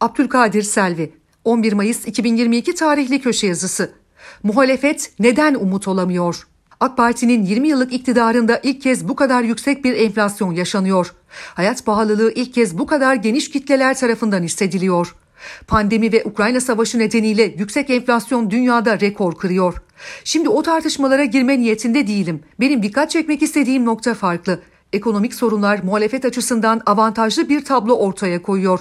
Abdülkadir Selvi 11 Mayıs 2022 tarihli köşe yazısı. Muhalefet neden umut olamıyor? AK Parti'nin 20 yıllık iktidarında ilk kez bu kadar yüksek bir enflasyon yaşanıyor. Hayat pahalılığı ilk kez bu kadar geniş kitleler tarafından hissediliyor. Pandemi ve Ukrayna Savaşı nedeniyle yüksek enflasyon dünyada rekor kırıyor. Şimdi o tartışmalara girme niyetinde değilim. Benim dikkat çekmek istediğim nokta farklı. Ekonomik sorunlar muhalefet açısından avantajlı bir tablo ortaya koyuyor.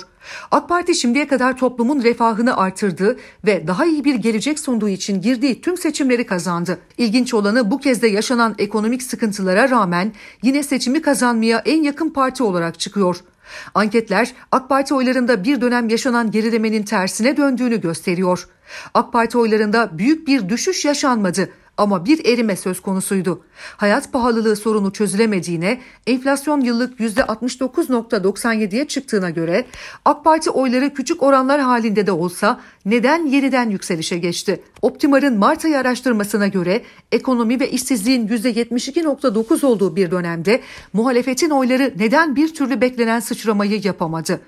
AK Parti şimdiye kadar toplumun refahını artırdığı ve daha iyi bir gelecek sunduğu için girdiği tüm seçimleri kazandı. İlginç olanı bu kez de yaşanan ekonomik sıkıntılara rağmen yine seçimi kazanmaya en yakın parti olarak çıkıyor. Anketler AK Parti oylarında bir dönem yaşanan gerilemenin tersine döndüğünü gösteriyor. AK Parti oylarında büyük bir düşüş yaşanmadı ama bir erime söz konusuydu. Hayat pahalılığı sorunu çözülemediğine, enflasyon yıllık %69.97'ye çıktığına göre AK Parti oyları küçük oranlar halinde de olsa neden yeniden yükselişe geçti? Optimar'ın Mart ayı araştırmasına göre ekonomi ve işsizliğin %72.9 olduğu bir dönemde muhalefetin oyları neden bir türlü beklenen sıçramayı yapamadı?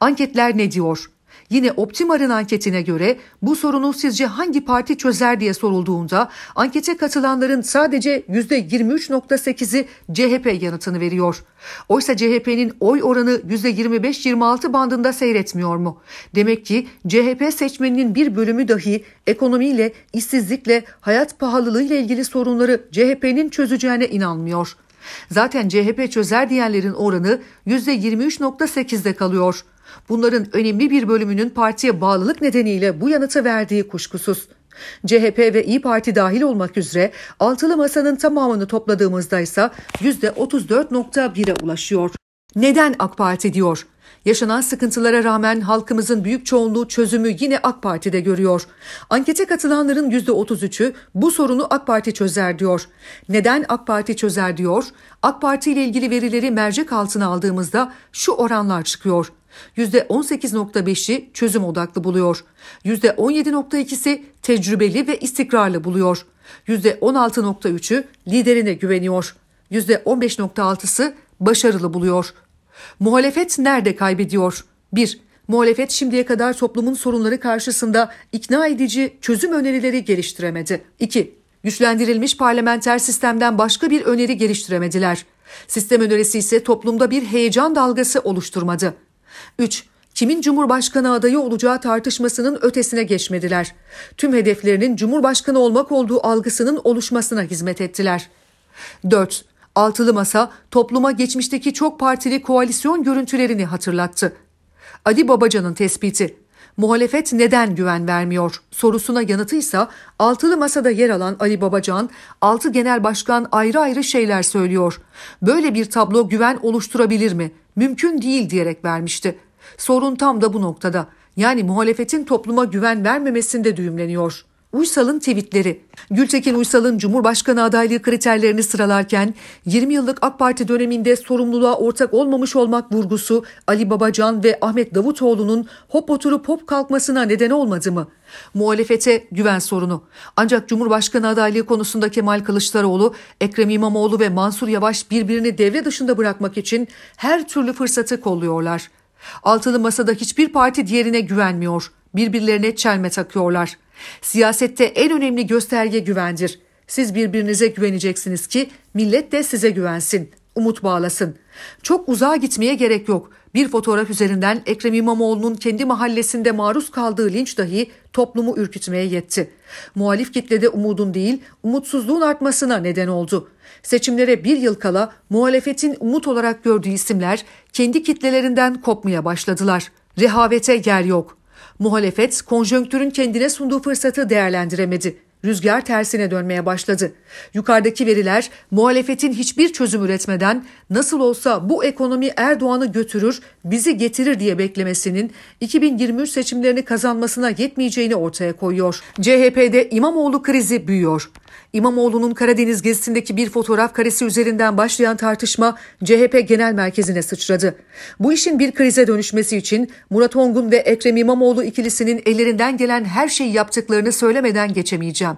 Anketler ne diyor? Yine Optimar'ın anketine göre bu sorunu sizce hangi parti çözer diye sorulduğunda ankete katılanların sadece %23.8'i CHP yanıtını veriyor. Oysa CHP'nin oy oranı %25-26 bandında seyretmiyor mu? Demek ki CHP seçmeninin bir bölümü dahi ekonomiyle, işsizlikle, hayat pahalılığıyla ilgili sorunları CHP'nin çözeceğine inanmıyor. Zaten CHP çözer diyenlerin oranı %23.8'de kalıyor. Bunların önemli bir bölümünün partiye bağlılık nedeniyle bu yanıtı verdiği kuşkusuz. CHP ve İyi Parti dahil olmak üzere altılı masanın tamamını topladığımızda ise %34.1'e ulaşıyor. Neden AK Parti diyor? Yaşanan sıkıntılara rağmen halkımızın büyük çoğunluğu çözümü yine AK Parti'de görüyor. Ankete katılanların %33'ü bu sorunu AK Parti çözer diyor. Neden AK Parti çözer diyor? AK Parti ile ilgili verileri mercek altına aldığımızda şu oranlar çıkıyor. %18.5'i çözüm odaklı buluyor. %17.2'si tecrübeli ve istikrarlı buluyor. %16.3'ü liderine güveniyor. %15.6'sı başarılı buluyor. Muhalefet nerede kaybediyor? 1. Muhalefet şimdiye kadar toplumun sorunları karşısında ikna edici çözüm önerileri geliştiremedi. 2. Güçlendirilmiş parlamenter sistemden başka bir öneri geliştiremediler. Sistem önerisi ise toplumda bir heyecan dalgası oluşturmadı. 3. Kimin Cumhurbaşkanı adayı olacağı tartışmasının ötesine geçmediler. Tüm hedeflerinin Cumhurbaşkanı olmak olduğu algısının oluşmasına hizmet ettiler. 4. Altılı Masa topluma geçmişteki çok partili koalisyon görüntülerini hatırlattı. Ali Babacan'ın tespiti muhalefet neden güven vermiyor sorusuna yanıtıysa altılı masada yer alan Ali Babacan, altı genel başkan ayrı ayrı şeyler söylüyor. Böyle bir tablo güven oluşturabilir mi? Mümkün değil diyerek vermişti. Sorun tam da bu noktada. Yani muhalefetin topluma güven vermemesinde düğümleniyor. Uysal'ın tweetleri. Gültekin Uysal'ın Cumhurbaşkanı adaylığı kriterlerini sıralarken 20 yıllık AK Parti döneminde sorumluluğa ortak olmamış olmak vurgusu Ali Babacan ve Ahmet Davutoğlu'nun hop oturup hop kalkmasına neden olmadı mı? Muhalefete güven sorunu. Ancak Cumhurbaşkanı adaylığı konusunda Kemal Kılıçdaroğlu, Ekrem İmamoğlu ve Mansur Yavaş birbirini devre dışında bırakmak için her türlü fırsatı kolluyorlar. Altılı masada hiçbir parti diğerine güvenmiyor. Birbirlerine çelme takıyorlar. Siyasette en önemli gösterge güvendir. Siz birbirinize güveneceksiniz ki millet de size güvensin, umut bağlasın. Çok uzağa gitmeye gerek yok. Bir fotoğraf üzerinden Ekrem İmamoğlu'nun kendi mahallesinde maruz kaldığı linç dahi toplumu ürkütmeye yetti. Muhalif kitlede umudun değil, umutsuzluğun artmasına neden oldu. Seçimlere bir yıl kala muhalefetin umut olarak gördüğü isimler kendi kitlelerinden kopmaya başladılar. Rehavete yer yok. Muhalefet konjonktürün kendine sunduğu fırsatı değerlendiremedi. Rüzgar tersine dönmeye başladı. Yukarıdaki veriler muhalefetin hiçbir çözüm üretmeden nasıl olsa bu ekonomi Erdoğan'ı götürür, bizi getirir diye beklemesinin 2023 seçimlerini kazanmasına yetmeyeceğini ortaya koyuyor. CHP'de İmamoğlu krizi büyüyor. İmamoğlu'nun Karadeniz gezisindeki bir fotoğraf karesi üzerinden başlayan tartışma CHP genel merkezine sıçradı. Bu işin bir krize dönüşmesi için Murat Ongun ve Ekrem İmamoğlu ikilisinin ellerinden gelen her şeyi yaptıklarını söylemeden geçemeyeceğim.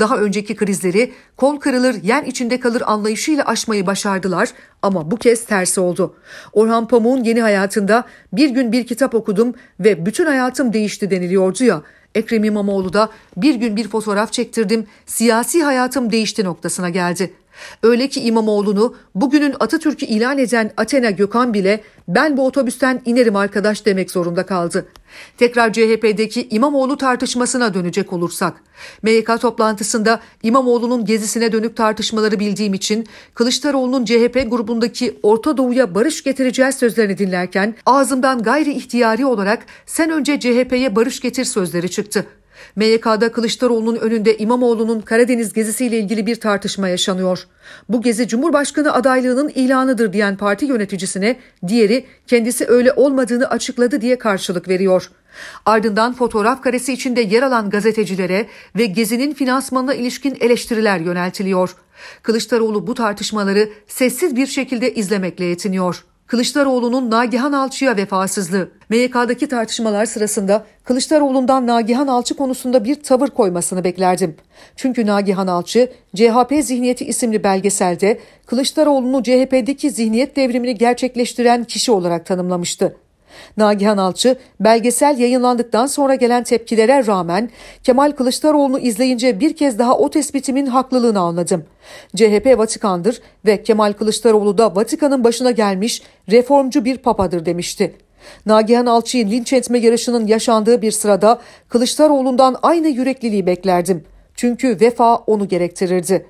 Daha önceki krizleri kol kırılır yen içinde kalır anlayışıyla aşmayı başardılar ama bu kez tersi oldu. Orhan Pamuk'un yeni hayatında bir gün bir kitap okudum ve bütün hayatım değişti deniliyordu ya. Ekrem İmamoğlu da bir gün bir fotoğraf çektirdim, siyasi hayatım değişti noktasına geldi.'' Öyle ki İmamoğlu'nu bugünün Atatürk'ü ilan eden Athena Gökhan bile ben bu otobüsten inerim arkadaş demek zorunda kaldı. Tekrar CHP'deki İmamoğlu tartışmasına dönecek olursak. MYK toplantısında İmamoğlu'nun gezisine dönük tartışmaları bildiğim için Kılıçdaroğlu'nun CHP grubundaki Orta Doğu'ya barış getireceğiz sözlerini dinlerken ağzımdan gayri ihtiyari olarak sen önce CHP'ye barış getir sözleri çıktı. MYK'da Kılıçdaroğlu'nun önünde İmamoğlu'nun Karadeniz gezisiyle ilgili bir tartışma yaşanıyor. Bu gezi Cumhurbaşkanı adaylığının ilanıdır diyen parti yöneticisine diğeri kendisi öyle olmadığını açıkladı diye karşılık veriyor. Ardından fotoğraf karesi içinde yer alan gazetecilere ve gezinin finansmanına ilişkin eleştiriler yöneltiliyor. Kılıçdaroğlu bu tartışmaları sessiz bir şekilde izlemekle yetiniyor. Kılıçdaroğlu'nun Nagihan Alçı'ya vefasızlığı. MYK'daki tartışmalar sırasında Kılıçdaroğlu'ndan Nagihan Alçı konusunda bir tavır koymasını beklerdim. Çünkü Nagihan Alçı, CHP Zihniyeti isimli belgeselde Kılıçdaroğlu'nu CHP'deki zihniyet devrimini gerçekleştiren kişi olarak tanımlamıştı. Nagihan Alçı belgesel yayınlandıktan sonra gelen tepkilere rağmen Kemal Kılıçdaroğlu'nu izleyince bir kez daha o tespitimin haklılığını anladım. CHP Vatikan'dır ve Kemal Kılıçdaroğlu da Vatikan'ın başına gelmiş reformcu bir papadır demişti. Nagihan Alçı'yı linç etme yarışının yaşandığı bir sırada Kılıçdaroğlu'ndan aynı yürekliliği beklerdim. Çünkü vefa onu gerektirirdi.